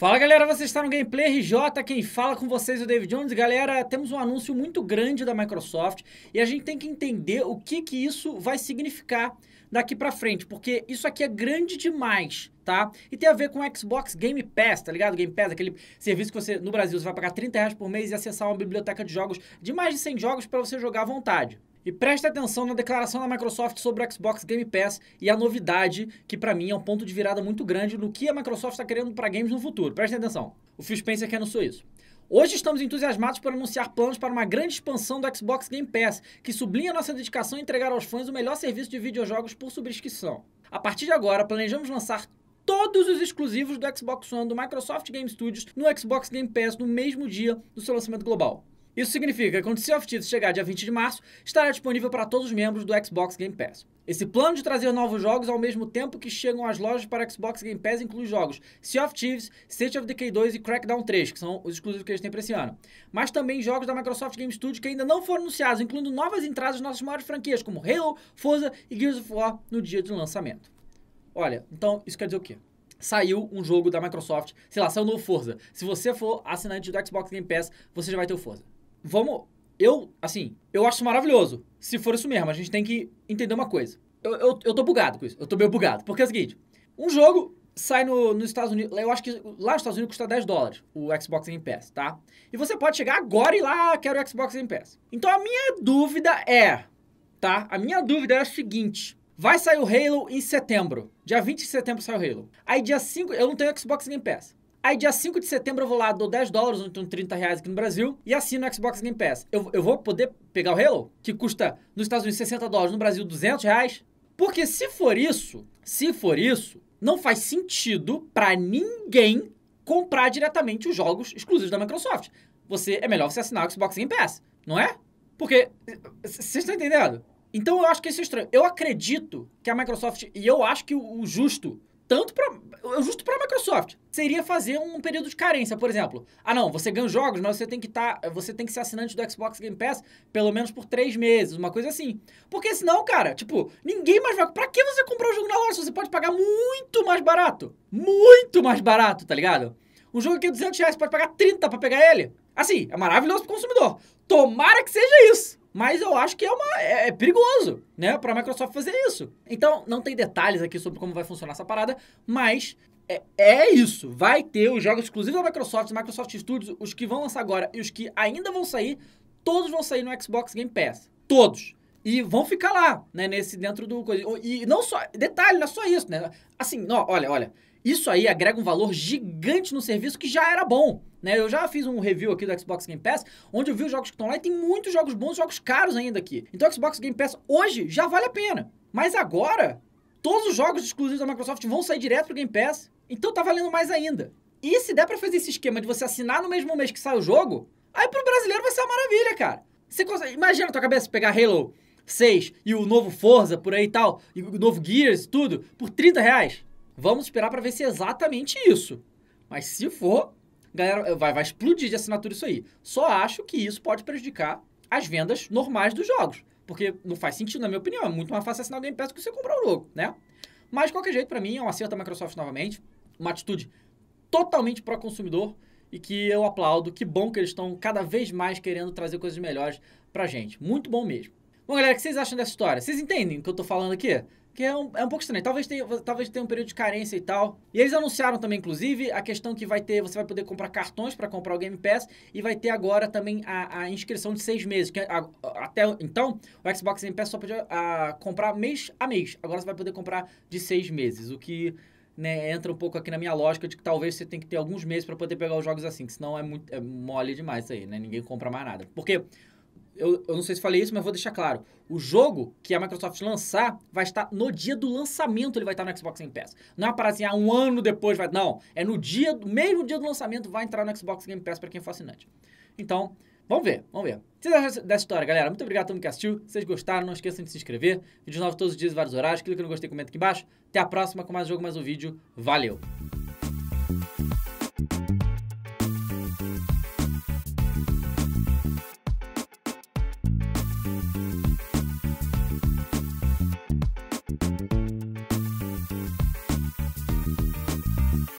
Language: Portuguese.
Fala galera, você está no Gameplay RJ, quem fala com vocês é o David Jones. Galera, temos um anúncio muito grande da Microsoft e a gente tem que entender o que, que isso vai significar daqui para frente, porque isso aqui é grande demais, tá? E tem a ver com o Xbox Game Pass, tá ligado? Game Pass, aquele serviço que você, no Brasil, você vai pagar 30 reais por mês e acessar uma biblioteca de jogos de mais de 100 jogos para você jogar à vontade. E preste atenção na declaração da Microsoft sobre o Xbox Game Pass e a novidade, que para mim é um ponto de virada muito grande no que a Microsoft está querendo para games no futuro. Preste atenção. O Phil Spencer que anunciou isso. Hoje estamos entusiasmados por anunciar planos para uma grande expansão do Xbox Game Pass, que sublinha nossa dedicação em entregar aos fãs o melhor serviço de videojogos por subscrição. A partir de agora, planejamos lançar todos os exclusivos do Xbox One do Microsoft Game Studios no Xbox Game Pass no mesmo dia do seu lançamento global. Isso significa que quando Sea of Thieves chegar dia 20 de março, estará disponível para todos os membros do Xbox Game Pass. Esse plano de trazer novos jogos ao mesmo tempo que chegam às lojas para Xbox Game Pass inclui jogos Sea of Thieves, State of Decay 2 e Crackdown 3, que são os exclusivos que eles têm para esse ano. Mas também jogos da Microsoft Game Studio que ainda não foram anunciados, incluindo novas entradas nas nossas maiores franquias, como Halo, Forza e Gears of War, no dia de lançamento. Olha, então isso quer dizer o quê? saiu um jogo da Microsoft, sei lá, saiu novo Forza. Se você for assinante do Xbox Game Pass, você já vai ter o Forza vamos. Eu, assim, eu acho maravilhoso. Se for isso mesmo, a gente tem que entender uma coisa. Eu, eu, eu tô bugado com isso. Eu tô meio bugado. Porque é o seguinte: um jogo sai no, nos Estados Unidos. Eu acho que lá nos Estados Unidos custa 10 dólares o Xbox Game Pass, tá? E você pode chegar agora e lá, ah, quero o Xbox Game Pass. Então a minha dúvida é, tá? A minha dúvida é a seguinte. Vai sair o Halo em setembro. Dia 20 de setembro sai o Halo. Aí dia 5, eu não tenho Xbox Game Pass. Aí dia 5 de setembro eu vou lá, dou 10 dólares, então 30 reais aqui no Brasil, e assino o Xbox Game Pass. Eu, eu vou poder pegar o Halo, que custa nos Estados Unidos 60 dólares, no Brasil 200 reais? Porque se for isso, se for isso, não faz sentido para ninguém comprar diretamente os jogos exclusivos da Microsoft. Você é melhor você assinar o Xbox Game Pass, não é? Porque vocês estão entendendo? Então eu acho que isso é estranho. Eu acredito que a Microsoft e eu acho que o, o justo tanto para justo para a Microsoft seria fazer um período de carência, por exemplo. Ah, não, você ganha jogos, mas você tem que estar, tá, você tem que ser assinante do Xbox Game Pass pelo menos por três meses, uma coisa assim. Porque senão, cara, tipo, ninguém mais vai. Para que você comprar o um jogo na loja? Você pode pagar muito mais barato, muito mais barato, tá ligado? Um jogo aqui é 200 reais, você pode pagar 30 para pegar ele. Assim, é maravilhoso pro consumidor. Tomara que seja isso. Mas eu acho que é, uma, é, é perigoso, né, para a Microsoft fazer isso. Então, não tem detalhes aqui sobre como vai funcionar essa parada, mas é, é isso. Vai ter os jogos exclusivos da Microsoft, Microsoft Studios, os que vão lançar agora e os que ainda vão sair, todos vão sair no Xbox Game Pass. Todos. E vão ficar lá, né, nesse dentro do coisa. E não só, detalhe, não é só isso, né? Assim, olha, olha, isso aí agrega um valor gigante no serviço que já era bom. Né? Eu já fiz um review aqui do Xbox Game Pass, onde eu vi os jogos que estão lá e tem muitos jogos bons, jogos caros ainda aqui. Então o Xbox Game Pass hoje já vale a pena. Mas agora, todos os jogos exclusivos da Microsoft vão sair direto pro Game Pass, então tá valendo mais ainda. E se der para fazer esse esquema de você assinar no mesmo mês que sai o jogo, aí pro brasileiro vai ser uma maravilha, cara. Você consegue, imagina a tua cabeça pegar Halo 6 e o novo Forza por aí e tal, e o novo Gears, tudo, por 30 reais. Vamos esperar para ver se é exatamente isso. Mas se for, galera, vai, vai explodir de assinatura isso aí. Só acho que isso pode prejudicar as vendas normais dos jogos. Porque não faz sentido, na minha opinião. É muito mais fácil assinar o Game Pass do que você comprar o jogo, né? Mas, de qualquer jeito, para mim, é um acerto da Microsoft novamente. Uma atitude totalmente pró-consumidor e que eu aplaudo. Que bom que eles estão cada vez mais querendo trazer coisas melhores pra gente. Muito bom mesmo. Bom, galera, o que vocês acham dessa história? Vocês entendem o que eu tô falando aqui? Que é um, é um pouco estranho. Talvez tenha, talvez tenha um período de carência e tal. E eles anunciaram também, inclusive, a questão que vai ter... Você vai poder comprar cartões para comprar o Game Pass. E vai ter agora também a, a inscrição de seis meses. Que a, é a, até então, o Xbox Game Pass só podia ah, comprar mês a mês. Agora você vai poder comprar de seis meses. O que... Né, entra um pouco aqui na minha lógica de que talvez você tem que ter alguns meses para poder pegar os jogos assim, que senão é, muito, é mole demais isso aí, né? Ninguém compra mais nada. Porque eu, eu, não sei se falei isso, mas vou deixar claro. O jogo que a Microsoft lançar vai estar no dia do lançamento, ele vai estar no Xbox Game Pass. Não é para assim, ah, um ano depois vai. Não, é no dia, mesmo dia do lançamento, vai entrar no Xbox Game Pass para quem for assinante. Então, vamos ver, vamos ver. O vocês dessa história, galera? Muito obrigado a todo mundo que assistiu. Se vocês gostaram, não esqueçam de se inscrever. Vídeos novos todos os dias, vários horários. Clica no gostei, comenta aqui embaixo. Até a próxima com mais jogo, mais um vídeo. Valeu!